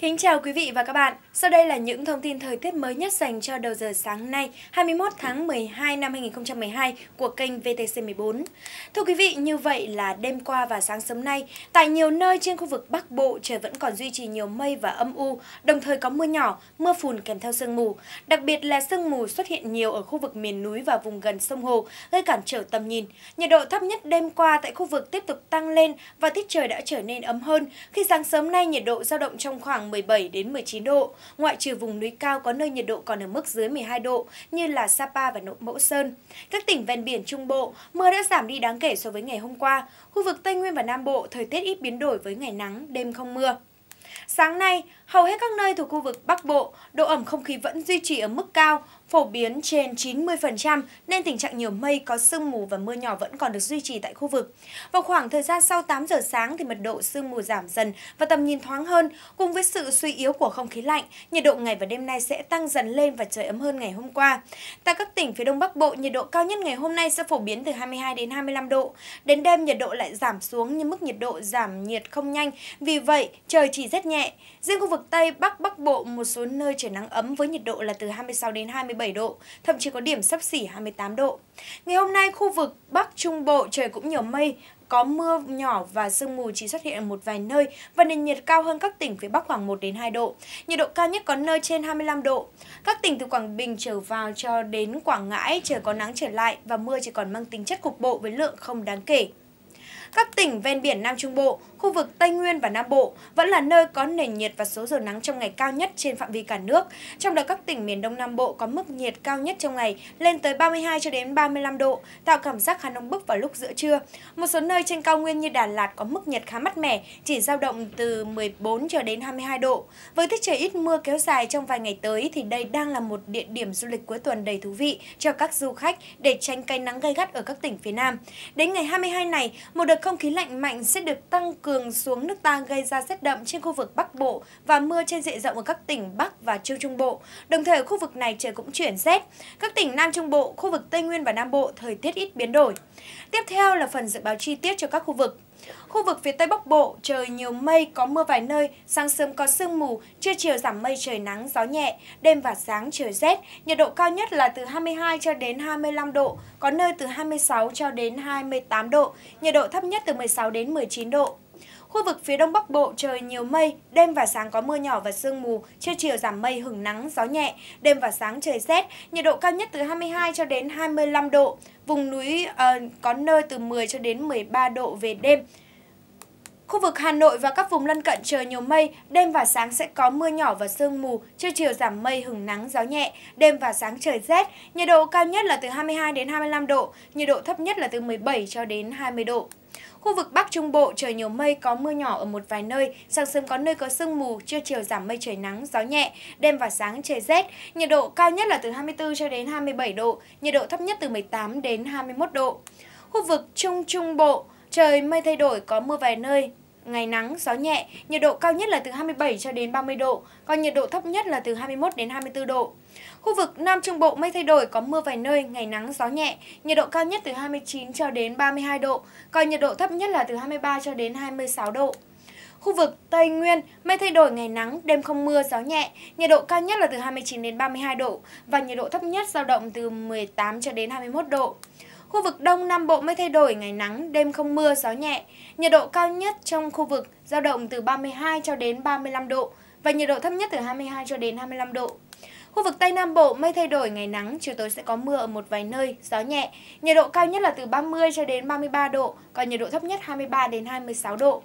Kính chào quý vị và các bạn. Sau đây là những thông tin thời tiết mới nhất dành cho đầu giờ sáng nay, 21 tháng 12 năm 2012 của kênh VTC14. Thưa quý vị, như vậy là đêm qua và sáng sớm nay, tại nhiều nơi trên khu vực Bắc Bộ trời vẫn còn duy trì nhiều mây và âm u, đồng thời có mưa nhỏ, mưa phùn kèm theo sương mù. Đặc biệt là sương mù xuất hiện nhiều ở khu vực miền núi và vùng gần sông Hồ, gây cản trở tầm nhìn. Nhiệt độ thấp nhất đêm qua tại khu vực tiếp tục tăng lên và tiết trời đã trở nên ấm hơn, khi sáng sớm nay nhiệt độ dao động trong khoảng 17 đến 19 độ, ngoại trừ vùng núi cao có nơi nhiệt độ còn ở mức dưới 12 độ như là Sapa và Nội Mẫu Sơn. Các tỉnh ven biển Trung Bộ, mưa đã giảm đi đáng kể so với ngày hôm qua. Khu vực Tây Nguyên và Nam Bộ thời tiết ít biến đổi với ngày nắng, đêm không mưa. Sáng nay, hầu hết các nơi thuộc khu vực Bắc Bộ, độ ẩm không khí vẫn duy trì ở mức cao, phổ biến trên 90% nên tình trạng nhiều mây có sương mù và mưa nhỏ vẫn còn được duy trì tại khu vực. Vào khoảng thời gian sau 8 giờ sáng thì mật độ sương mù giảm dần và tầm nhìn thoáng hơn, cùng với sự suy yếu của không khí lạnh, nhiệt độ ngày và đêm nay sẽ tăng dần lên và trời ấm hơn ngày hôm qua. Tại các tỉnh phía Đông Bắc Bộ, nhiệt độ cao nhất ngày hôm nay sẽ phổ biến từ 22 đến 25 độ. Đến đêm nhiệt độ lại giảm xuống nhưng mức nhiệt độ giảm nhiệt không nhanh, vì vậy trời chỉ rét nhẹ. Riêng khu vực Tây Bắc Bắc Bộ một số nơi trời nắng ấm với nhiệt độ là từ 26 đến 27 27 độ, thậm chí có điểm sấp xỉ 28 độ. Ngày hôm nay, khu vực Bắc Trung Bộ trời cũng nhiều mây, có mưa nhỏ và sương mù chỉ xuất hiện ở một vài nơi và nền nhiệt cao hơn các tỉnh phía Bắc khoảng 1 đến 2 độ. Nhiệt độ cao nhất có nơi trên 25 độ. Các tỉnh từ Quảng Bình trở vào cho đến Quảng Ngãi trời có nắng trở lại và mưa chỉ còn mang tính chất cục bộ với lượng không đáng kể. Các tỉnh ven biển Nam Trung Bộ, khu vực Tây Nguyên và Nam Bộ vẫn là nơi có nền nhiệt và số giờ nắng trong ngày cao nhất trên phạm vi cả nước. Trong đó các tỉnh miền Đông Nam Bộ có mức nhiệt cao nhất trong ngày lên tới 32 cho đến 35 độ, tạo cảm giác khá nóng bức vào lúc giữa trưa. Một số nơi trên cao nguyên như Đà Lạt có mức nhiệt khá mát mẻ, chỉ dao động từ 14 cho đến 22 độ. Với tiết trời ít mưa kéo dài trong vài ngày tới thì đây đang là một địa điểm du lịch cuối tuần đầy thú vị cho các du khách để tránh cái nắng gay gắt ở các tỉnh phía Nam. Đến ngày 22 này, một đợt không khí lạnh mạnh sẽ được tăng cường cường xuống nước ta gây ra rét đậm trên khu vực Bắc Bộ và mưa trên diện rộng ở các tỉnh Bắc và Trung Trung Bộ. Đồng thời khu vực này trời cũng chuyển rét. Các tỉnh Nam Trung Bộ, khu vực Tây Nguyên và Nam Bộ thời tiết ít biến đổi. Tiếp theo là phần dự báo chi tiết cho các khu vực. Khu vực phía Tây Bắc Bộ, trời nhiều mây, có mưa vài nơi, sáng sớm có sương mù, trưa chiều giảm mây trời nắng, gió nhẹ, đêm và sáng trời rét, nhiệt độ cao nhất là từ 22 cho đến 25 độ, có nơi từ 26 cho đến 28 độ, nhiệt độ thấp nhất từ 16 đến 19 độ. Khu vực phía đông bắc bộ trời nhiều mây, đêm và sáng có mưa nhỏ và sương mù, trưa chiều giảm mây hứng nắng, gió nhẹ, đêm và sáng trời rét, nhiệt độ cao nhất từ 22 cho đến 25 độ, vùng núi uh, có nơi từ 10 cho đến 13 độ về đêm. Khu vực Hà Nội và các vùng lân cận trời nhiều mây, đêm và sáng sẽ có mưa nhỏ và sương mù, trưa chiều giảm mây hứng nắng gió nhẹ, đêm và sáng trời rét, nhiệt độ cao nhất là từ 22 đến 25 độ, nhiệt độ thấp nhất là từ 17 cho đến 20 độ. Khu vực Bắc Trung Bộ trời nhiều mây có mưa nhỏ ở một vài nơi, sáng sớm có nơi có sương mù, trưa chiều giảm mây trời nắng, gió nhẹ, đêm và sáng trời rét, nhiệt độ cao nhất là từ 24 cho đến 27 độ, nhiệt độ thấp nhất từ 18 đến 21 độ. Khu vực Trung Trung Bộ Trời mây thay đổi có mưa vài nơi, Ngày nắng, gió nhẹ, nhiệt độ cao nhất là từ 27 cho đến 30 độ, còn nhiệt độ thấp nhất là từ 21 đến 24 độ. Khu vực Nam Trung Bộ mây thay đổi có mưa vài nơi, ngày nắng gió nhẹ, nhiệt độ cao nhất từ 29 cho đến 32 độ, còn nhiệt độ thấp nhất là từ 23 cho đến 26 độ. Khu vực Tây Nguyên, mây thay đổi ngày nắng, đêm không mưa, gió nhẹ, nhiệt độ cao nhất là từ 29 đến 32 độ và nhiệt độ thấp nhất dao động từ 18 cho đến 21 độ. Khu vực Đông Nam Bộ mới thay đổi, ngày nắng, đêm không mưa, gió nhẹ. Nhiệt độ cao nhất trong khu vực giao động từ 32 cho đến 35 độ và nhiệt độ thấp nhất từ 22 cho đến 25 độ. Khu vực Tây Nam Bộ mây thay đổi, ngày nắng, chiều tối sẽ có mưa ở một vài nơi, gió nhẹ. Nhiệt độ cao nhất là từ 30 cho đến 33 độ, còn nhiệt độ thấp nhất 23 đến 26 độ.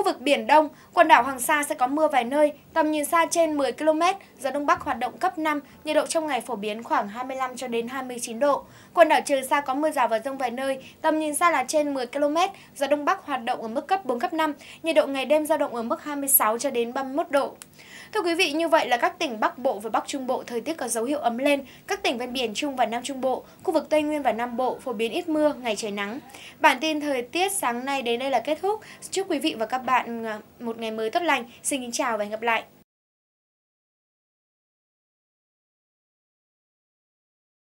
Khu vực Biển Đông, quần đảo Hoàng Sa sẽ có mưa vài nơi, tầm nhìn xa trên 10 km, gió Đông Bắc hoạt động cấp 5, nhiệt độ trong ngày phổ biến khoảng 25 cho đến 29 độ. Quần đảo Trường Sa có mưa rào và rông vài nơi, tầm nhìn xa là trên 10 km, gió Đông Bắc hoạt động ở mức cấp 4, cấp 5, nhiệt độ ngày đêm dao động ở mức 26 cho đến 31 độ. Thưa quý vị, như vậy là các tỉnh Bắc Bộ và Bắc Trung Bộ thời tiết có dấu hiệu ấm lên, các tỉnh ven biển Trung và Nam Trung Bộ, khu vực Tây Nguyên và Nam Bộ phổ biến ít mưa, ngày trời nắng. Bản tin thời tiết sáng nay đến đây là kết thúc. Chúc quý vị và các bạn bạn à, một ngày mới tốt lành. Xin kính chào và hẹn gặp lại.